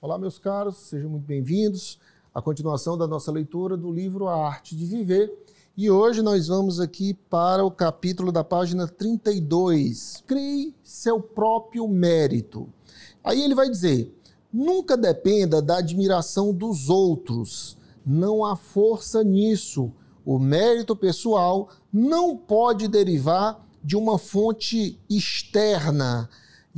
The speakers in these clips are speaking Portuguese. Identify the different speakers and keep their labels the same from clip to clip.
Speaker 1: Olá, meus caros, sejam muito bem-vindos à continuação da nossa leitura do livro A Arte de Viver. E hoje nós vamos aqui para o capítulo da página 32. Crie seu próprio mérito. Aí ele vai dizer: nunca dependa da admiração dos outros. Não há força nisso. O mérito pessoal não pode derivar de uma fonte externa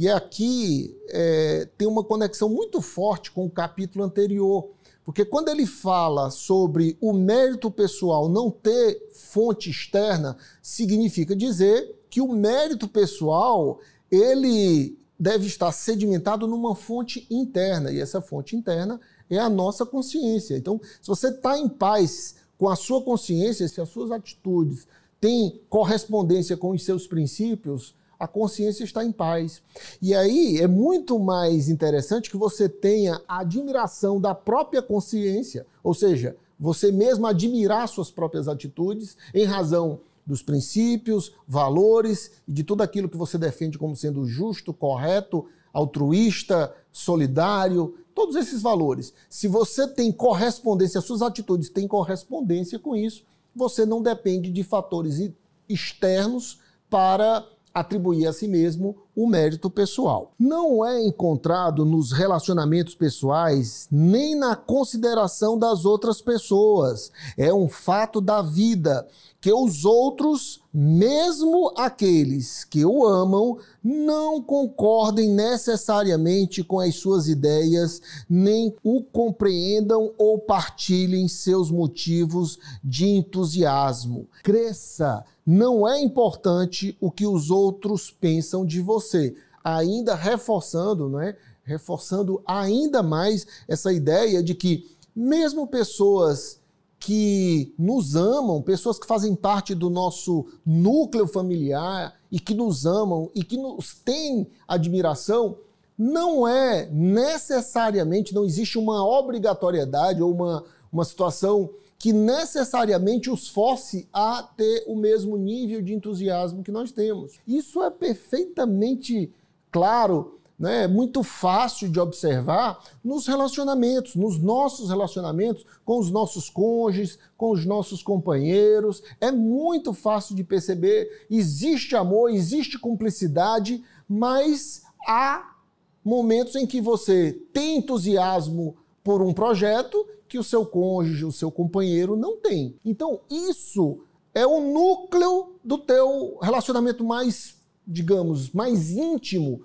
Speaker 1: e aqui é, tem uma conexão muito forte com o capítulo anterior, porque quando ele fala sobre o mérito pessoal não ter fonte externa, significa dizer que o mérito pessoal ele deve estar sedimentado numa fonte interna, e essa fonte interna é a nossa consciência. Então, se você está em paz com a sua consciência, se as suas atitudes têm correspondência com os seus princípios, a consciência está em paz. E aí é muito mais interessante que você tenha a admiração da própria consciência, ou seja, você mesmo admirar suas próprias atitudes em razão dos princípios, valores e de tudo aquilo que você defende como sendo justo, correto, altruísta, solidário, todos esses valores. Se você tem correspondência, suas atitudes têm correspondência com isso, você não depende de fatores externos para atribuir a si mesmo o mérito pessoal. Não é encontrado nos relacionamentos pessoais nem na consideração das outras pessoas. É um fato da vida que os outros, mesmo aqueles que o amam, não concordem necessariamente com as suas ideias, nem o compreendam ou partilhem seus motivos de entusiasmo. Cresça, não é importante o que os outros pensam de você. Ainda reforçando, né? Reforçando ainda mais essa ideia de que mesmo pessoas que nos amam, pessoas que fazem parte do nosso núcleo familiar e que nos amam e que nos têm admiração, não é necessariamente, não existe uma obrigatoriedade ou uma, uma situação que necessariamente os force a ter o mesmo nível de entusiasmo que nós temos. Isso é perfeitamente claro né, é muito fácil de observar nos relacionamentos, nos nossos relacionamentos com os nossos cônjuges, com os nossos companheiros. É muito fácil de perceber. Existe amor, existe cumplicidade, mas há momentos em que você tem entusiasmo por um projeto que o seu cônjuge, o seu companheiro não tem. Então, isso é o núcleo do teu relacionamento mais, digamos, mais íntimo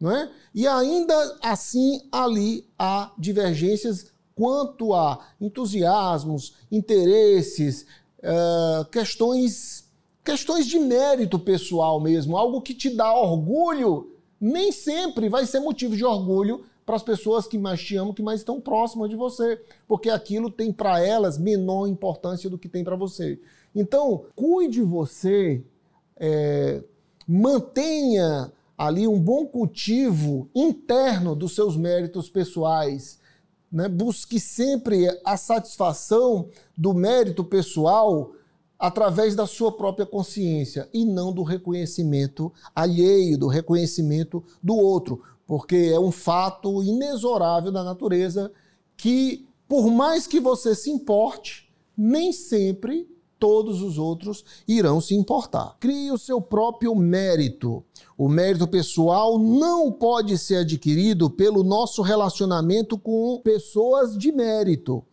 Speaker 1: não é? E ainda assim ali há divergências quanto a entusiasmos, interesses, uh, questões, questões de mérito pessoal mesmo, algo que te dá orgulho, nem sempre vai ser motivo de orgulho para as pessoas que mais te amam, que mais estão próximas de você, porque aquilo tem para elas menor importância do que tem para você. Então, cuide você, é, mantenha ali um bom cultivo interno dos seus méritos pessoais. Né? Busque sempre a satisfação do mérito pessoal através da sua própria consciência e não do reconhecimento alheio, do reconhecimento do outro, porque é um fato inexorável da natureza que, por mais que você se importe, nem sempre todos os outros irão se importar. Crie o seu próprio mérito. O mérito pessoal não pode ser adquirido pelo nosso relacionamento com pessoas de mérito.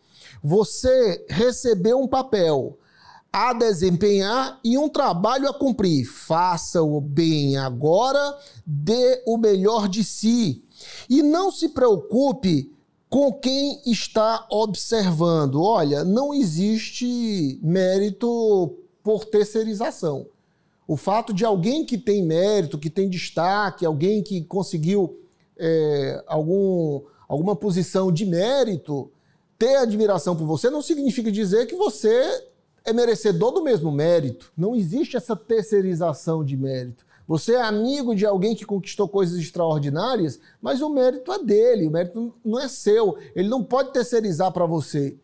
Speaker 1: Você recebeu um papel a desempenhar e um trabalho a cumprir. Faça-o bem agora, dê o melhor de si. E não se preocupe com quem está observando. Olha, não existe mérito por terceirização. O fato de alguém que tem mérito, que tem destaque, alguém que conseguiu é, algum, alguma posição de mérito, ter admiração por você não significa dizer que você é merecedor do mesmo mérito. Não existe essa terceirização de mérito. Você é amigo de alguém que conquistou coisas extraordinárias, mas o mérito é dele, o mérito não é seu. Ele não pode terceirizar para você.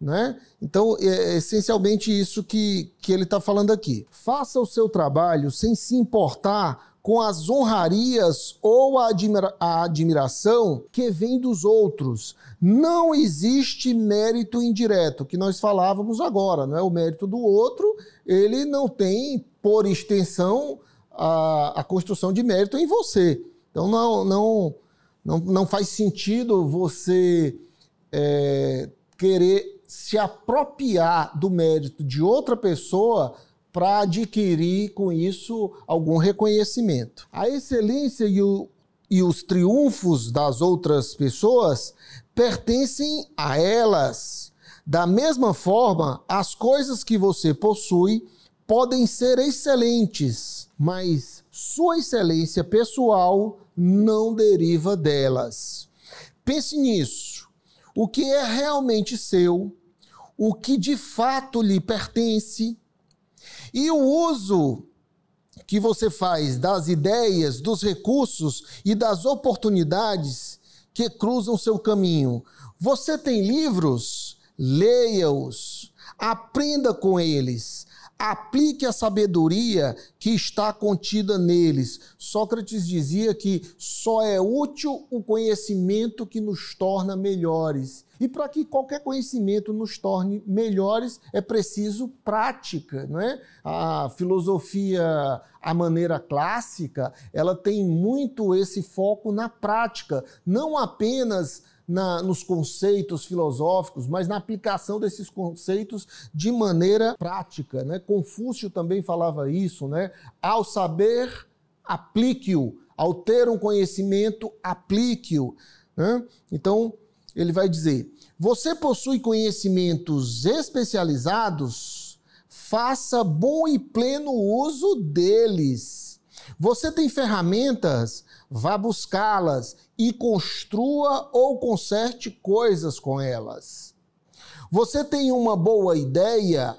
Speaker 1: Né? Então, é, é essencialmente isso que, que ele está falando aqui. Faça o seu trabalho sem se importar com as honrarias ou a, admira a admiração que vem dos outros. Não existe mérito indireto, que nós falávamos agora, não é? O mérito do outro, ele não tem, por extensão, a, a construção de mérito em você. Então não, não, não, não faz sentido você é, querer se apropriar do mérito de outra pessoa para adquirir com isso algum reconhecimento. A excelência e, o, e os triunfos das outras pessoas pertencem a elas. Da mesma forma, as coisas que você possui podem ser excelentes mas sua excelência pessoal não deriva delas. Pense nisso. O que é realmente seu, o que de fato lhe pertence, e o uso que você faz das ideias, dos recursos e das oportunidades que cruzam seu caminho. Você tem livros? Leia-os, aprenda com eles, aplique a sabedoria que está contida neles. Sócrates dizia que só é útil o conhecimento que nos torna melhores. E para que qualquer conhecimento nos torne melhores, é preciso prática, não é? A filosofia, a maneira clássica, ela tem muito esse foco na prática, não apenas na, nos conceitos filosóficos, mas na aplicação desses conceitos de maneira prática. Né? Confúcio também falava isso, né? Ao saber, aplique-o. Ao ter um conhecimento, aplique-o. Né? Então, ele vai dizer: você possui conhecimentos especializados, faça bom e pleno uso deles. Você tem ferramentas vá buscá-las e construa ou conserte coisas com elas. Você tem uma boa ideia,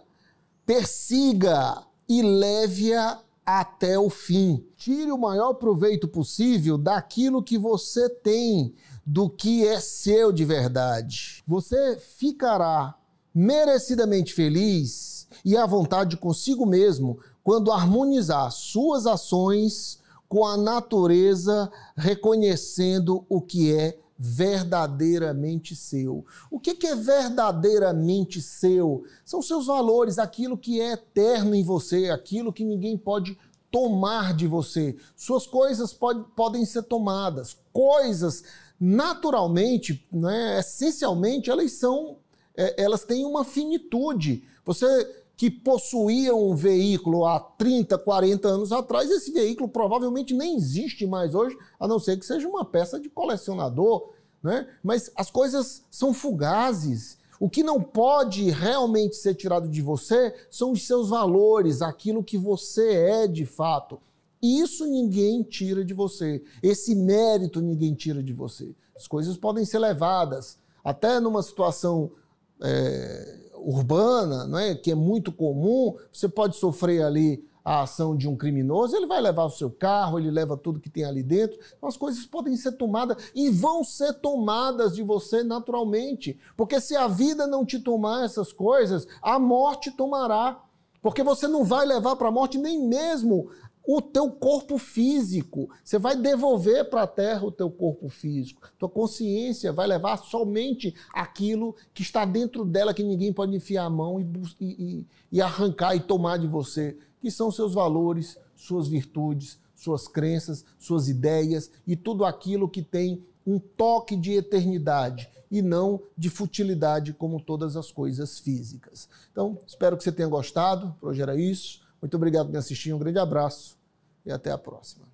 Speaker 1: persiga e leve-a até o fim. Tire o maior proveito possível daquilo que você tem, do que é seu de verdade. Você ficará merecidamente feliz e à vontade consigo mesmo quando harmonizar suas ações com a natureza, reconhecendo o que é verdadeiramente seu. O que, é verdadeiramente seu? São seus valores, aquilo que é eterno em você, aquilo que ninguém pode tomar de você. Suas coisas pode, podem ser tomadas, coisas naturalmente, né, essencialmente, elas são, é, elas têm uma finitude. Você que possuíam um veículo há 30, 40 anos atrás, esse veículo provavelmente nem existe mais hoje, a não ser que seja uma peça de colecionador. Né? Mas as coisas são fugazes. O que não pode realmente ser tirado de você são os seus valores, aquilo que você é de fato. Isso ninguém tira de você. Esse mérito ninguém tira de você. As coisas podem ser levadas. Até numa situação. É urbana, não é? que é muito comum, você pode sofrer ali a ação de um criminoso, ele vai levar o seu carro, ele leva tudo que tem ali dentro. Então, as coisas podem ser tomadas e vão ser tomadas de você naturalmente. Porque se a vida não te tomar essas coisas, a morte tomará. Porque você não vai levar para a morte nem mesmo o teu corpo físico. Você vai devolver para a terra o teu corpo físico. Tua consciência vai levar somente aquilo que está dentro dela, que ninguém pode enfiar a mão e, e, e arrancar e tomar de você, que são seus valores, suas virtudes, suas crenças, suas ideias e tudo aquilo que tem um toque de eternidade e não de futilidade como todas as coisas físicas. Então, espero que você tenha gostado. Por hoje era isso. Muito obrigado por me assistir. Um grande abraço e até a próxima.